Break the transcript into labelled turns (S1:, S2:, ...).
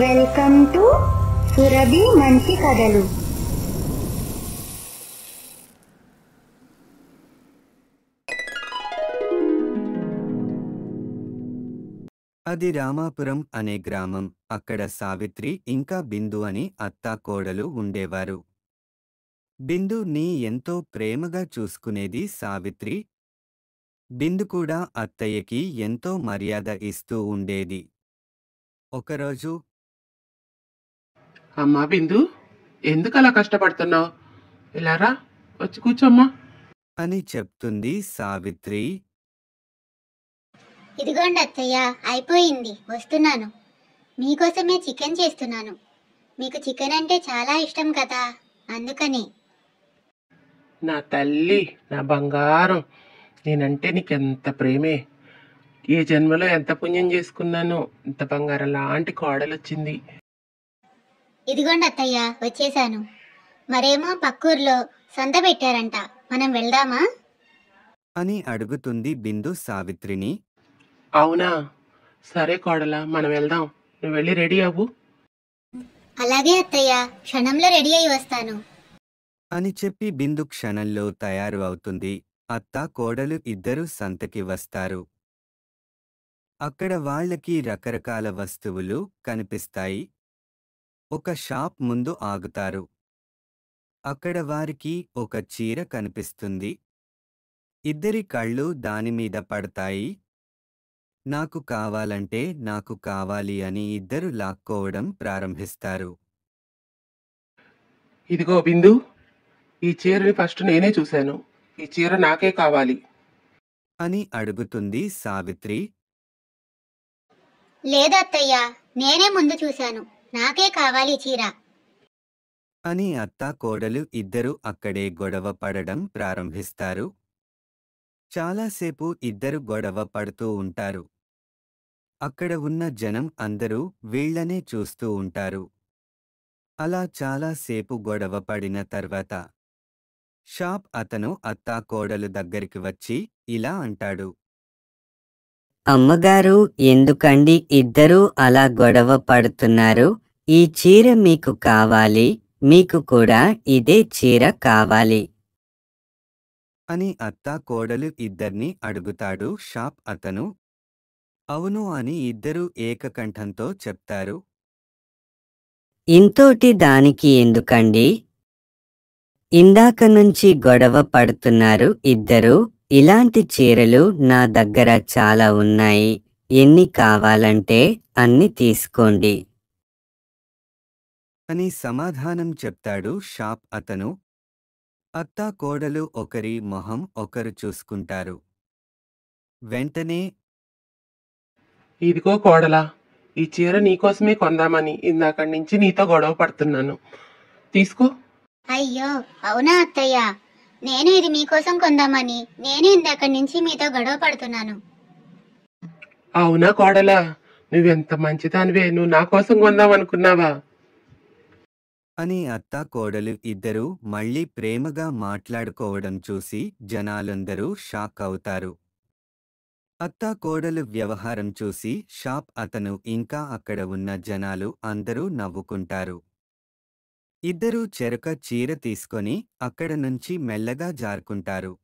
S1: welcome to Surabhi మంచి కథలు
S2: అది రామాపురం అనే గ్రామం అక్కడ సావిత్రి ఇంకా బిందు అని అత్తా కోడలు ఉండేవారు బిందుని ఎంతో ప్రేమగా చూసుకునేది సావిత్రి బిందు కూడా అత్తయ్యకి ఎంతో మర్యాద ఇస్తూ
S3: ఉండేది ఒకరోజు అమ్మా బిందు ఎందుకు అలా కష్టపడుతున్నావు ఇలారా వచ్చి కూర్చోమ్మా అని చెప్తుంది సావిత్రి
S1: ఇదిగోండి అత్తయ్య అయిపోయింది వస్తున్నాను మీకోసమే చికెన్ చేస్తున్నాను మీకు చికెన్ అంటే చాలా ఇష్టం కదా అందుకని
S3: నా తల్లి నా బంగారం నేనంటే నీకెంత ప్రేమే ఏ జన్మలో ఎంత పుణ్యం చేసుకున్నాను ఇంత బంగారం లాంటి కోడలు వచ్చింది
S1: ఇదిగోండి అత్తయ్య వచ్చేశాను మరేమో పక్కూర్లో సంత పెట్టారంట మనం వెళ్దామా
S3: అని అడుగుతుంది బిందు సావిత్రిని అవునా సరే కోడలా మనం వెళ్దాం నువ్వు వెళ్ళి రెడీ అవ్వు
S1: అలాగే అత్తయ్య క్షణంలో రెడీ అయి వస్తాను
S2: అని చెప్పి బిందు క్షణంలో తయారు అవుతుంది అత్త కోడలు ఇద్దరు సంతకి వస్తారు అక్కడ వాళ్ళకి రకరకాల వస్తువులు కనిపిస్తాయి ఒక షాప్ ముందు ఆగుతారు అక్కడ వారికి ఒక చీర కనిపిస్తుంది ఇద్దరి కళ్ళు దానిమీద పడతాయి నాకు కావాలంటే నాకు కావాలి అని ఇద్దరు లాక్కోవడం ప్రారంభిస్తారు
S3: ఇదిగో బిందు ఈ చీరని ఫస్ట్ నేనే చూశాను ఈ చీర నాకే కావాలి అని
S2: అడుగుతుంది సావిత్రి
S1: లేదత్తయ్యా నేనే ముందు చూశాను నాకే కావాలి చీర
S2: అని అత్త కోడలు ఇద్దరు అక్కడే గొడవ పడడం ప్రారంభిస్తారు చాలాసేపు ఇద్దరు గొడవ పడుతూ ఉంటారు అక్కడ ఉన్న జనం అందరూ వీళ్లనే చూస్తూ ఉంటారు అలా చాలాసేపు గొడవ పడిన తర్వాత షాప్ అతను అత్తా కోడలు దగ్గరికి వచ్చి ఇలా అంటాడు
S4: అమ్మగారు ఎందుకండి ఇద్దరూ అలా గొడవ పడుతున్నారు ఈ చీర మీకు కావాలి మీకు కూడా ఇదే చీర కావాలి
S2: అని అత్త కోడలు ఇద్దర్ని అడుగుతాడు షాప్ అతను అవును అని ఇద్దరూ ఏకకంఠంతో చెప్తారు
S4: ఇంతోటి దానికి ఎందుకండి ఇందాక నుంచి గొడవ పడుతున్నారు ఇద్దరూ ఇలాంటి చీరలు నా దగ్గర చాలా ఉన్నాయి ఎన్ని కావాలంటే అన్ని తీసుకోండి
S2: అని సమాధానం చెప్తాడు షాప్ అతను అత్తా కోడలు ఒకరి మొహం
S3: ఒకరు చూసుకుంటారు వెంటనే ఇదిగో కోడలా ఈ చీర నీకోసమే కొందామని ఇందాక నుంచి నీతో గొడవ పడుతున్నాను తీసుకో
S1: అయ్యో అవునా అత్తయ్యా నేను ఇది మీకోసం కొందామని నేనే ఇందాక నుంచి మీతో గొడవ పడుతున్నాను
S3: అవునా కోడలా నువ్వెంత మంచిదానివే నువ్వు నా కోసం కొందాం అనుకున్నావా
S2: అని అత్త కోడలు ఇద్దరూ మళ్లీ ప్రేమగా మాట్లాడుకోవడం చూసి జనాలందరూ షాక్ అవుతారు అత్త కోడలు వ్యవహారం చూసి షాప్ అతను ఇంకా అక్కడ ఉన్న జనాలు అందరూ నవ్వుకుంటారు ఇద్దరూ చెరొక చీర తీసుకొని అక్కడ నుంచి మెల్లగా జారుకుంటారు